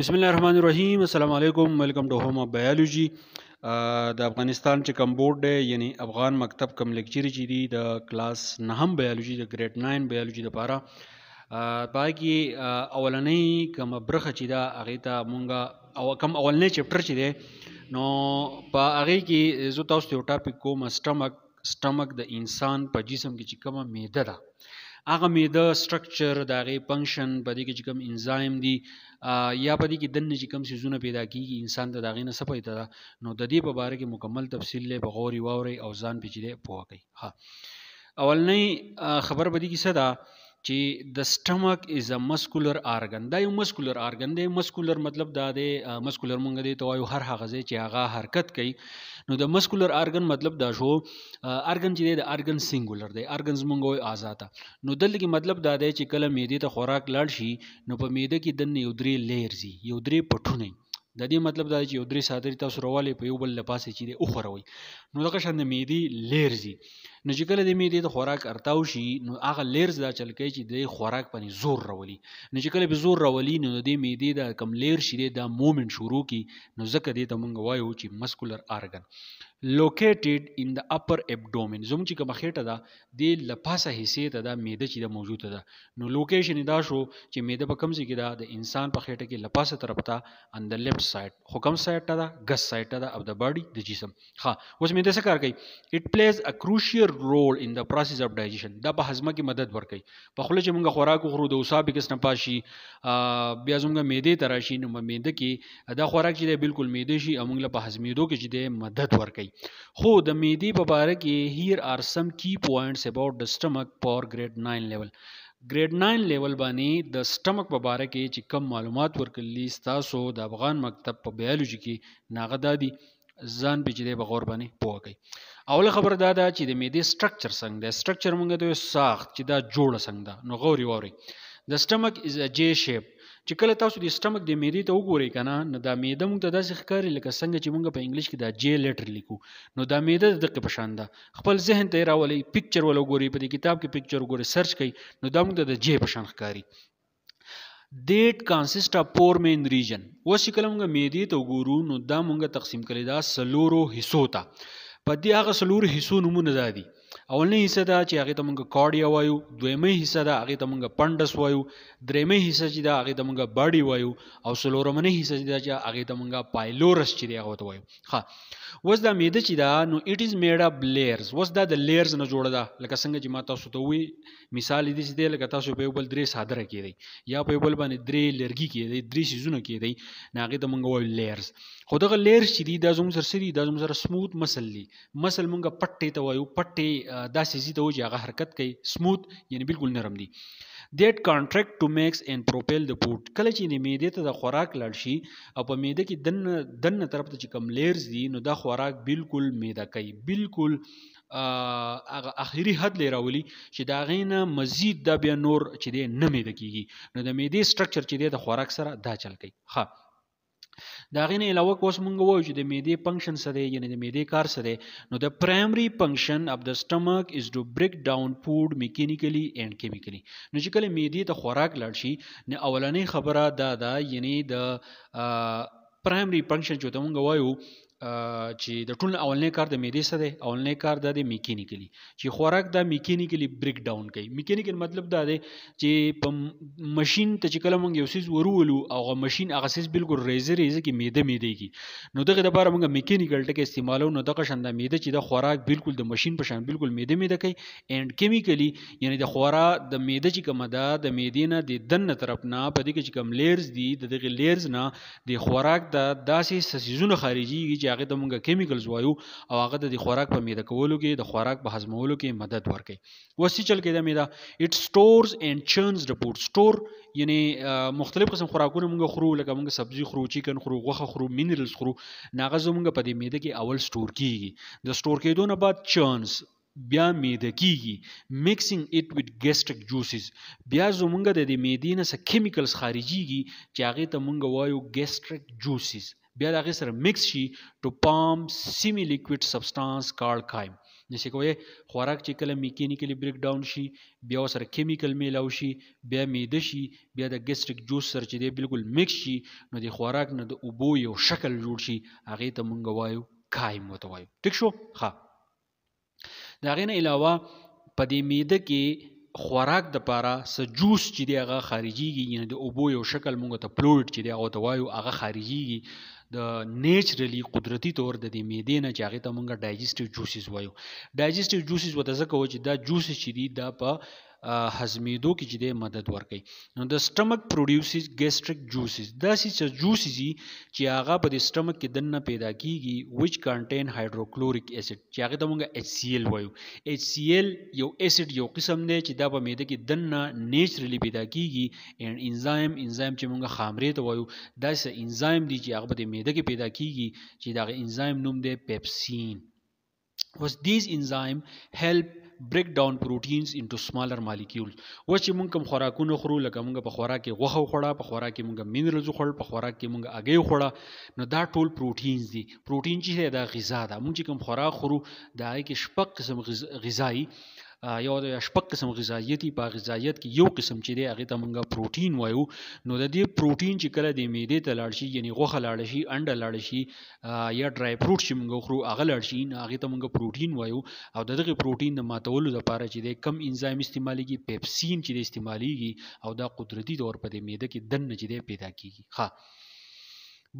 بسم السلام علیکم ویلکم ټو هوم اف بایولوژي د افغانستان چې کوم بورډ دی یعنی افغان مکتب کم لیکچر چې دی د کلاس 9 بایولوژي د ګریډ 9 بایولوژي لپاره پای کې اولنې کوم برخه چې دا هغه ته مونږه او کوم اولنې چپټر چې دی نو په هغه کې زه تاسو ته ټاپک کوم سټمک سټمک د انسان په جسم کې چې کومه معده ده هغه میده سټرکچر د هغې فنکشن په دې کې چې کوم انزایم دي یا په دې کې دننه چې کوم څیزونه پیدا کیږي انسان ته د هغې نه څه پیدا ده نو د دې په باره کې مکمل تفصیل دی په غور یې واورئ او ځان پېچلی پوه کړئ ښه اولنۍ خبر په دې کې څه ده چې د سټمک از ا مسکولر ارګن دا یو مسکولر ارګن دی مسکولر مطلب دا دی مسکولر مونږ دی ته وایو هر هغه ځای چې هغه حرکت کوي نو د مسکولر ارګن مطلب دا شو ارګن چې دی د ارګن سنگولر دی ارګنز مونږ وایو آزاد نو دلته کې مطلب دا دی چې کله معده ته خوراک لاړ شي نو په معده کې دنه یو درې لیئرز یو درې پټونه د دې مطلب دا چې یو درې ساتري تاسو روالې په یو بل لپاسه چې دی او خوروي نو دغه شان د میډي لیرزي نو چې کله د میډي د خوراک ارتاو شي نو هغه لیرز دا چل کوي چې د خوراک باندې زور راولي نو چې کله به زور راولي نو د میډي د کم لیر شي د مومنت شروع کی نو ځکه دې ته مونږ وایو چې مسکولر ارګن located in the upper abdomen زموږ چې کومه خېټه ده د لپاسه حصے ته ده معده چې د موجوده ده نو لوکیشن دا شو چې معده په کوم ځای کې ده د انسان په خېټه کې لپاسه طرف ته ان د لیفټ سایډ خو کوم سایډ ته ده ګس سایډ ته ده اف د باډي د جسم ها اوس معده څه کار کوي it plays a crucial role in the process of digestion دا په هضم کې مدد ورکوي په خوله چې موږ خوراک خورو د اوساب کې سنپاشي بیا زموږ معده تراشي نو معده کې دا خوراک چې ده بالکل معده شي او موږ له په هضمېدو کې چې ده مدد ورکوي خو د معدې په باره کې هیر آر سم کی پوینټس اباوت د سټمک پاور ګریډ 9 لیول ګریډ 9 لیول باندې د سټمک په باره کې چې کم معلومات ورکړلی تاسو د افغان مکتب په بیولوژي کې ناغه دادي ځان بجلی بغور باندې پوه کړئ اول خبر دا ده چې د معدې سټرکچر څنګه دی سټرکچر مونږ د ساخت چې دا جوړ څنګه ده نو غوري ووري د سټمک از ا جی شیپ چې کله تاسو د سټمک د معدې ته وګورئ کنه نو دا معده موږ ته داسې ښکاري لکه څنګه چې موږ په انګلیش کې دا جی لیټر لیکو نو دا معده د دقه پشان ده خپل ذهن ته راولي پکچر ولا وګورئ په دې کتاب کې پکچر وګورئ سرچ کړئ نو دا موږ ته د جی پشان ښکاري دیټ کانسیسټ اف فور مین ریجن اوس چې کله موږ معدې ته وګورو نو دا موږ تقسیم کړی دا سلورو حصو ته په دې هغه سلورو حصو نومونه دادي اولنی حصہ دا چې هغه ته مونږ کارډیا وایو دویمه حصہ دا هغه ته مونږ پندس وایو دریمه حصہ چې دا هغه ته مونږ باډي وایو او سلورمنه حصہ چې دا چې هغه ته مونږ پایلورس چې دی هغه وایو ښه اوس دا میده چې دا نو اټ از میډ اپ لیئرز اوس دا د لیئرز نه جوړه ده لکه څنګه چې ما تاسو ته وی مثال دې چې دی لکه تاسو په یو بل درې صادره کیدی یا په یو بل باندې درې لرګي کیدی درې سيزونه کیدی ناغه ته مونږ وایو لیئرز خو دغه لیئرز چې دی دا زموږ سره سری دا زموږ سره سموث مسل دی مسل مونږه پټې ته وایو پټې دا سيزي ته وځي هغه حرکت کوي سموث یعنی بالکل نرم دی ډیټ کانټریکټ ټو میکس ان پروپیل د فود کله چې نه معده ته د خوراک لړ شي او په معده کې دن دن طرف ته چې کم لیرز دي نو دا خوراک بالکل معده کوي بالکل هغه اخیری حد لري راولي چې دا غینه مزید د بیا نور چې نه معده کیږي نو د معده سټرکچر چې د خوراک سره دا چل کوي ها د هغې نه علاوه اوس مونږ وایو چې د معدې فنکشن څه دی یعنې د معدې کار څه دی نو د پرایمري فنکشن اف د سټمک از ټو بریک ډاون فوډ میکینیکلی اینډ کیمیکلی نو چې کله معدې ته خوراک لاړ شي نو اولنۍ خبره دا ده یعنې د پرایمري فنکشن چې ورته مونږ وایو چې د ټول اولنی کار د میډي سره دی اولنی کار د میکانیکلی چې خوراک د میکانیکلی بریک ډاون کوي میکانیکل مطلب دا دی چې په ماشين ته چې کلم یو سیز ورولو او ماشين هغه سیز بالکل ریزر ریزه کې میده میده کی نو دغه د بار موږ میکانیکل ټکه استعمالو نو دغه شنده میده چې د خوراک بالکل د ماشين په شان بالکل میده میده کوي اینڈ کیمیکلی یعنی د خورا د میده چې کومه ده د میده نه د دن طرف نه په دې کې چې کوم لیرز دي دغه لیرز نه د خوراک د داسې سسیزونه خارجيږي چې هغه د مونږه کیمیکلز وایو او هغه د خوراک په میده کولو کې د خوراک په هضمولو کې مدد ورکوي وسی چل کې د میده اټ سٹورز اینڈ چرنز رپورټ سٹور یعنی مختلف قسم خوراکونه مونږ خورو لکه مونږ سبزی خورو چیکن خورو غوخه خورو مینرالز خورو ناغه زمونږ په دې میده کې اول سٹور کیږي د سٹور کېدو نه بعد چرنز بیا میده کیږي میکسینګ اټ وذ ګیسټرک جوسز بیا زمونږ د دې میدې نه څه کیمیکلز خارجيږي چې هغه ته مونږ وایو ګیسټرک جوسز بیا د هغې سره مکس شي ټو پام سیمی لیکویډ سبسټانس کارډ قایم جیسے کوی خوراک چې کله میکانیکلی بریک ډاون شي بیا سره کیمیکل میلاو شي بیا میده شي بیا د ګیسټریک جوس سره چې دی بالکل مکس شي نو د خوراک نه د اوبو یو شکل جوړ شي هغې ته مونږ وایو قایم وته وایو ټیک شو ښه د هغې نه علاوه په دې میده کې خوراک د پاره س جوس چې دی هغه خارجيږي یعنی د اوبو یو شکل مونږ ته پلوټ چې دی هغه ته وایو هغه خارجيږي د نیچرلی قدرتی طور د دې معدې نه چې هغه ته مونږه ډایجسټیو جوسز وایو ډایجسټیو جوسز وته ځکه و چې دا جوسز چې دي دا په هضمېدو کې چې دی مدد ورکړي نو د سټمک پروډوسز ګیسټریک جوسز داسې جوسز دي چې هغه په د سټمک کې دننه پیدا کیږي ویچ کانټین هایډروکلوریک اسید چې هغه ته موږ ایچ سی ایل وایو ایچ سی ایل یو اسید یو قسم دی چې دا په معده کې دننه نیچرلی پیدا کیږي اینډ انزایم انزایم چې موږ خامرې ته وایو داسې انزایم دي چې هغه په د معده کې پیدا کیږي چې دا انزایم نوم دی پیپسین اوس دیز انزایم هیلپ بریک ډاون پروټینز انټو سمالر مالیکیولز و چې مونږ کوم خوراکونه خورو لکه مونږ په خوراک کې غوښه خوړه په خوراک کې مونږ منرالز خوړ په خوراک کې مونږ اګې خوړه نو دا ټول پروټینز دي پروټین چې دا غذا ده مونږ کوم خوراک خورو دا کې شپږ قسم غذایی غز... یو د شپږ قسم غذایت دي په غذایت کې یو قسم چې دی هغه ته مونږه پروتین وایو نو د دې پروتین چې کله د معدې ته لاړ شي یعنی غوخه لاړ شي انډه لاړ شي یا ډرای فروټ چې مونږ خورو هغه لاړ شي نو هغه ته مونږه پروتین وایو او د دغه پروتین د ماتولو لپاره چې دی کم انزایم استعمالېږي پیپسین چې دی استعمالېږي او دا قدرتي تور په دې معده کې دنه چې دی پیدا کیږي ها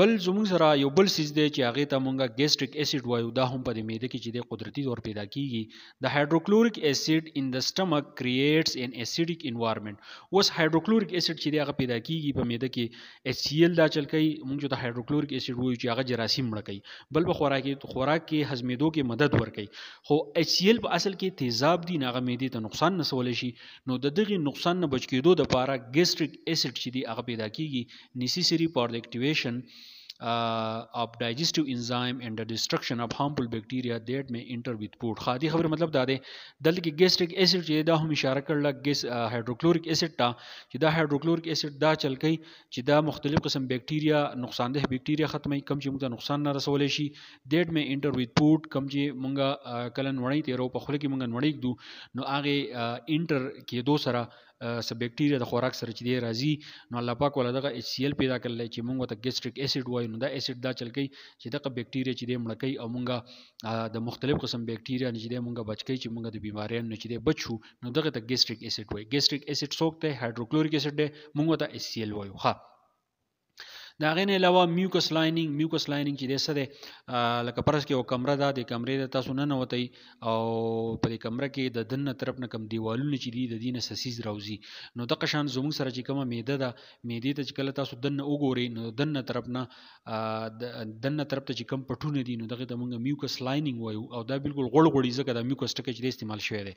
بل زموږ سره یو بل سیز دی چې هغه ته مونږه ګیسټریک اسید وایو دا هم په دې معده کې چې د قدرتي دور پیدا کیږي د هایډروکلوریک اسید ان د سټمک کریټس ان اسیډیک انوایرنمنت اوس هایډروکلوریک اسید چې دی هغه پیدا کیږي په معده کې ایچ سی ال دا چل کوي مونږ ته هایډروکلوریک اسید وایو چې هغه جراثیم مړ کوي بل په خوراکي خوراک کې هضمېدو کې مدد ورکوي خو ایچ سی ال په اصل کې تیزاب دی ناغه معدې ته نقصان رسول شي نو د دغه نقصان نه بچ کېدو لپاره ګیسټریک اسید چې دی هغه پیدا کیږي نیسیسری فار د اکټیویشن uh, of digestive enzyme and the destruction of harmful bacteria that may enter with food خادي خبر مطلب دا دی دلته کې ګیسټریک اسید چې دا هم اشاره کړل ګیس هایډروکلوریک اسید ته چې دا هایډروکلوریک اسید دا چل کوي چې دا مختلف قسم بکټیریا نقصان ده بکټیریا ختمي کم چې موږ ته نقصان نه رسولې شي دیټ مې انټر وذ فود کم چې موږ کلن وړي تیرو په خوله کې موږ وړي دو نو هغه انټر کې دو سره س بیکټیریا د خوراک سره چې دی راځي نو الله پاک ولا دغه اچ سی ال پیدا کړل چې مونږ ته ګیسټریک اسید وایي نو دا اسید دا چلکی چې دغه بیکټیریا چې دی مړکی او مونږه د مختلف قسم بیکټیریا نه چې دی مونږه بچکی چې مونږه د بیماریانو نه چې دی بچو نو دغه ته ګیسټریک اسید وایي ګیسټریک اسید څوک دی هایدروکلوریک اسید دی مونږ ته اچ سی ال وایو ښه دا غین علاوه میوکس لایننګ میوکس لایننګ چې دسه ده لکه پرس کې یو کمره ده د کمرې د تاسو نه نوتای او په دې کمره کې د دنه طرف نه کم دیوالونه چې دي د دینه سسیز راوځي نو د قشان زموږ سره چې کومه میده ده میده ته چې کله تاسو دنه وګورئ نو دنه طرف نه دنه طرف ته چې کم پټونه دي نو دغه د موږ میوکس لایننګ وایو او دا بالکل غوړ غوړي ځکه د میوکس ټکه چې استعمال شوی دی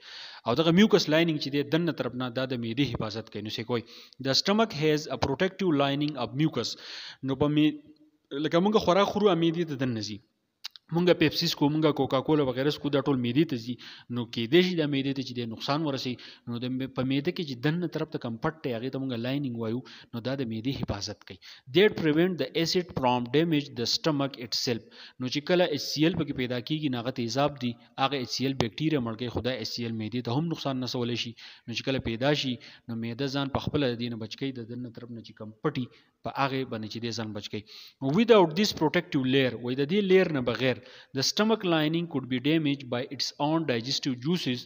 او دغه میوکس لایننګ چې دی دنه طرف نه د میده حفاظت کوي نو څه کوي د stomach has a protective lining of mucus نو په می لکه موږ خوراک خورو امې دې ته دننه ځي مونږه پیپسی سکو مونږه کوکاکولا وغیرہ سکو دا ټول میده ته ځي نو کېدې شي د میده ته چې د نقصان ورسي نو د په میده کې چې دنه طرف ته کمپټ ته هغه ته مونږه لایننګ وایو نو دا د میده حفاظت کوي دیټ پریوینټ د ایسید فرام ډیمیج د سټمک اټسلف نو چې کله ایچ سی ال پکې پیدا کیږي ناغه تیزاب دي هغه ایچ سی ال بیکټیریا مړ کې خدای ایچ سی ال میده ته هم نقصان نسول شي نو چې کله پیدا شي نو میده ځان په خپل د دینه بچکی د دنه طرف نه چې کمپټي په هغه باندې چې ځان بچکی ویداوټ دیس پروټیکټیو لیر وې د دې لیر نه بغیر where the stomach lining could be damaged by its own digestive juices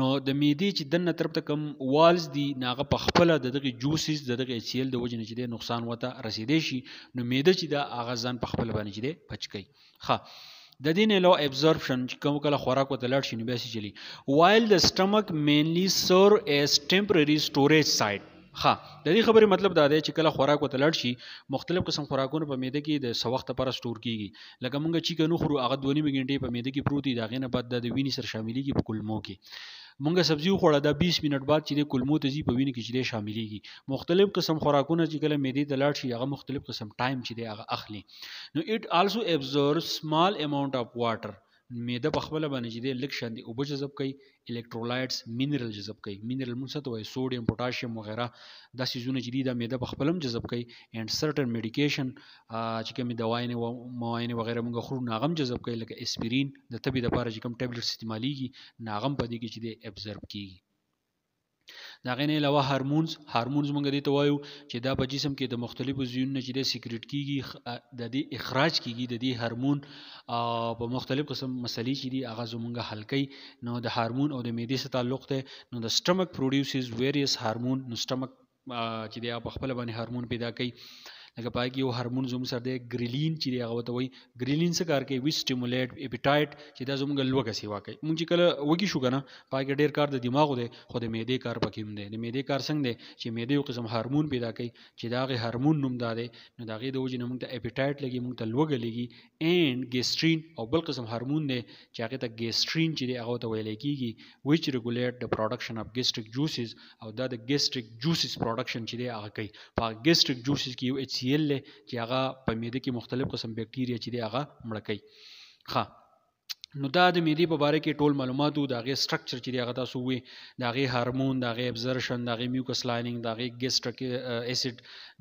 نو د میدی چې دنه طرف ته کم والز دی ناغه په خپل د دغه جوسز د دغه ایچ د وجه نه چې نقصان وته رسیدې شي نو میده چې د اغه ځان په خپل باندې چې پچکی ها د دې نه لو ابزورپشن چې کوم کله خوراک وته لړ شي نو بیا چلی وایل د سٹمک مینلی سر اس ټمپرری سټوریج سایت ها د دې خبرې مطلب دا دی چې کله خوراک وته لړ شي مختلف قسم خوراکونه په معده کې د سوخت لپاره سٹور کیږي لکه مونږ چې کنو خورو هغه دونی مګنټې په معده کې پروت دی دا غینه بعد د وینې سره شاملېږي په کلمو کې مونږه سبزی خوړه د 20 منټ بعد چې د کلمو ته په وینه کې چې شاملېږي مختلف قسم خوراکونه چې کله معده ته لاړ شي هغه مختلف قسم ټایم چې دی هغه اخلي نو it also absorbs small amount of water معده په خپل باندې چې لږ شاندې اوبه جذب کوي الکترولایټس منرل جذب کوي منرل موږ ته وایي سوډیم پوتاشیم وغیرہ دا سيزونه چې د معده په خپلم جذب کوي اینڈ سرټن میډیکیشن چې کوم دواینه او مواینه وغیرہ موږ خور ناغم جذب کوي لکه اسپیرین د طبي د لپاره چې کوم ټابلیټس استعماليږي ناغم پدې کې چې د ابزرب کیږي د هغې نه علاوه هارمونز هارمونز موږ دې ته وایو چې دا په جسم کې د مختلفو ځایونو چې د سیکریټ کیږي د دې اخراج کیږي د دې هارمون په مختلف قسم مسلې چې دي هغه زمونږ حل کوي نو د هارمون او د معدې سره تعلق دی نو د سټمک پروډوسز ویریس هارمون نو سټمک چې دی په خپل باندې هورمون پیدا کوي لکه پای کې یو هورمون زموږ سره دی ګریلین چې دی هغه وته وایي ګریلین څه کار کوي وی سټیمولیټ اپټایټ چې دا زموږ لوګه سی واقعي مونږ چې کله وږي شو کنه پای کې ډیر کار د دماغ دی خو د معدې کار پکې هم دی د معدې کار څنګه دی چې معدې یو قسم هورمون پیدا کوي چې دا غي هورمون نوم دی نو دا غي د وجې موږ ته اپټایټ لګي موږ ته لوګه لګي اینڈ ګیسټرین او بل قسم هورمون دی چې هغه ته ګیسټرین چې دی هغه ته ویل کیږي ویچ ریګولیټ د پروډکشن اف ګیسټرک جوسز او دا د ګیسټرک جوسز پروډکشن چې دی هغه کوي په ګیسټرک جوسز کې یو ایچ سی ال چې هغه په معده کې مختلف قسم بیکټیریا چې دی هغه مړ کوي ښه نو دا د معدې په باره کې ټول معلوماتو د هغې سټرکچر چې دی هغه تاسو ووایي د هغې هارمون د هغې ابزرشن د هغې میوکس لایننګ د هغې ګسټرک ایسډ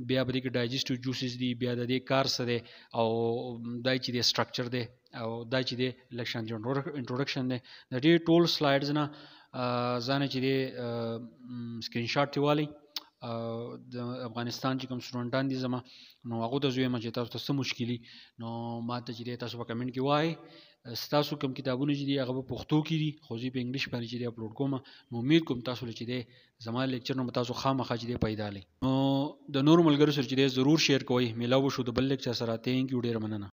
بیا په دې کې ډایجسټیو جوسز دي بیا د دې کار څه دی او دا چې دی سټرکچر دی او دا چې دی لکشن انټروډکشن دی د دې ټول سلایډز نه ځان چې دی سکرین شاټ دی والی د افغانستان چې کوم سټوډنټان دي زما نو هغه ته زوی ما چې تاسو ته څه مشکلي نو ما ته چې تاسو په کمنټ کې وای تاسو کوم کتابونه چې دي هغه په پښتو کې دي خو زه په انګلیش باندې چې دی اپلوډ کوم نو امید کوم تاسو لچې دي زما لیکچر نو تاسو خامخا چې دی پیدا لې نو د نور ملګرو سره چې دی ضرور شیر کوئ ملاو شو د بل لیکچر سره تینک یو ډیر مننه